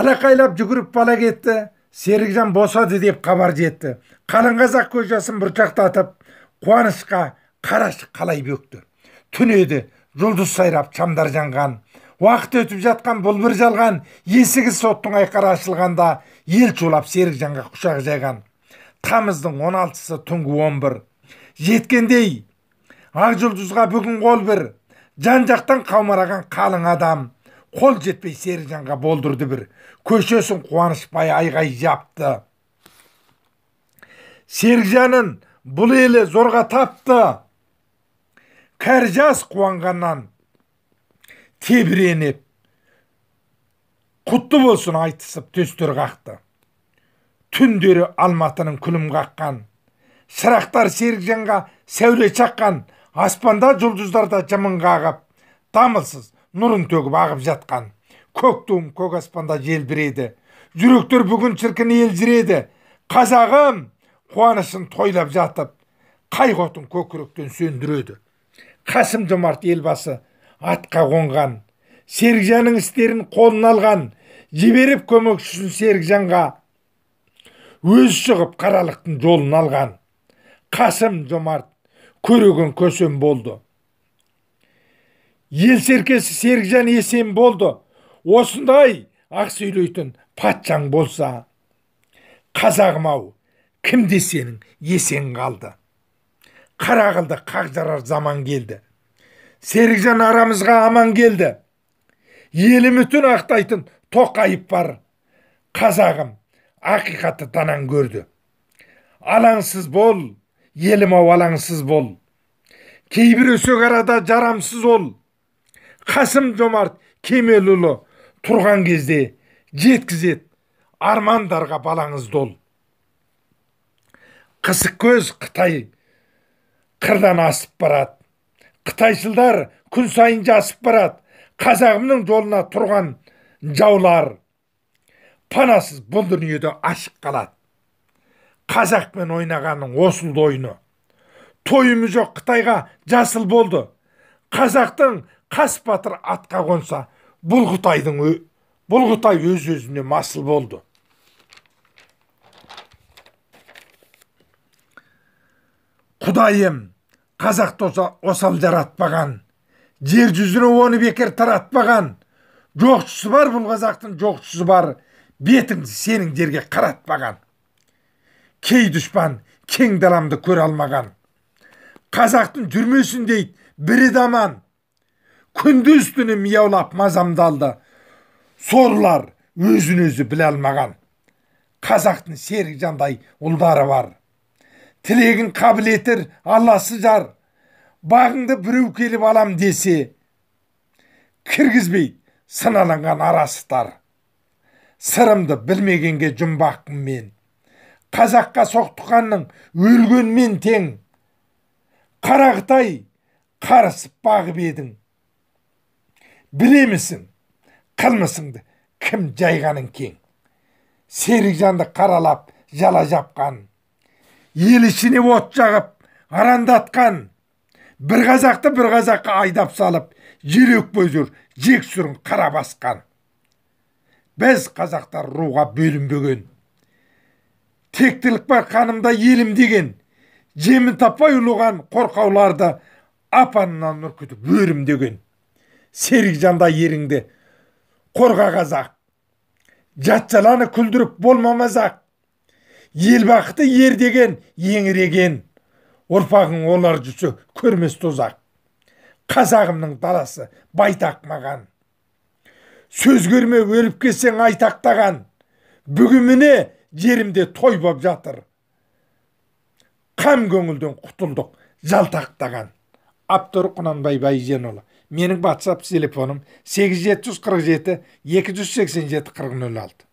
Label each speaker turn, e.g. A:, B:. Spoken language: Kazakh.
A: алақайлап жүгіріп бала кетті серікжан босады деп хабар жетті қалың қазақ көз жасын бұршақтатып қуанышқа қараш қалай бөкті түн еді жұлдыз сайрап шамдар жанған уақыт өтіп жатқан бұл бір жалған есігі соттың айқара ашылғанда ел шулап серікжанға құшақ жайған тамыздың 16 алтысы түнгі бір жеткендей ақ жұлдызға бүгін қол бір жан жақтан қаумараған қалың адам қол жетпей серіжанға болдырды бір көшесін қуанышбай айғай жапты серікжанын бұл елі зорға тапты кәржас қуанғаннан тебіреніп құтты болсын айтысып төстер қақты түндері алматының күлім қаққан шырақтар серікжанға сәуле шаққан аспанда жұлдыздар да жымың қағып дамылсыз нұрын төгіп ағып жатқан көк туым көк аспанда желбіреді жүректер бүгін шіркін елжіреді қазағым қуанышын тойлап жатып қайғы отын көкіректен сөндіреді қасым жомарт елбасы атқа қонған серікжанның істерін қолына алған жіберіп көмекшісін серікжанға өзі шығып қаралықтың жолын алған қасым жомарт көреген көсем болды ел серкесі серікжан есен болды осындай ақ сөйлейтін патшаң болса қазағым ау кімде сенің есен қалды қара қылды қақ жарар заман келді серікжан арамызға аман келді ел үмітін ақтайтын тоқайып бар қазағым ақиқатты данаң көрді алаңсыз бол елім ау алаңсыз бол кейбір өсек арада жарамсыз ол қасым жомарт кемелұлы тұрған кезде жеткізет армандарға балаңыз дол көз қытай қырдан асып барады қытайшылдар күн сайын жасып барады қазағымның жолына тұрған жаулар панасыз бұл дүниеде ашық қалады қазақпен ойнағаның осылды ойыны тойымы жоқ қытайға жасыл болды қазақтың қас батыр атқа қонса бұл құтайдың бұл құтай өз өзіне масыл болды құдайым қазақты осал жаратпаған жер жүзіне оны бекер таратпаған жоқшысы бар бұл қазақтың жоқшысы бар бетіңді сенің жерге қаратпаған кей дұшпан кең даламды көре алмаған қазақтың жүрмесін дейді бірі даман күндіз түні мияулап мазамдалды сорлар өзін өзі біле алмаған қазақтың серікжандай ұлдары бар тілегін қабыл етер алласы жар бағыңды біреу келіп алам десе кіргізбей сыналанған тар. сырымды білмегенге жұмбақпын мен қазаққа соқтыққанның өлгенмен тең Қарақтай қарысып бағып едің білемісің қылмысыңды кім жайғанын кең жанды қаралап жала жапқан ел ішіне от жағып арандатқан бір қазақты бір қазаққа айдап салып жүрек бөзір жек сүрін қара басқан біз қазақтар руға бөлінбеген тектілік бар қанымда елім деген жемін таппай ұлыған қорқауларды апанынан үркітіп деген Серік жанда еріңді қорға қазақ жатжаланы күлдіріп болмамазақ, ел бақыты ер деген еңіреген ұрпағың олар жүрсе көрмес тозақ қазағымның даласы байтақ маған сөз өліп кетсең айтақтаған Бүгіміне жерімде той боп жатыр қам көңілден құтылдық жалтақтаған автор құнанбай байженұлы менің WhatsApp телефоным 8747 287 4006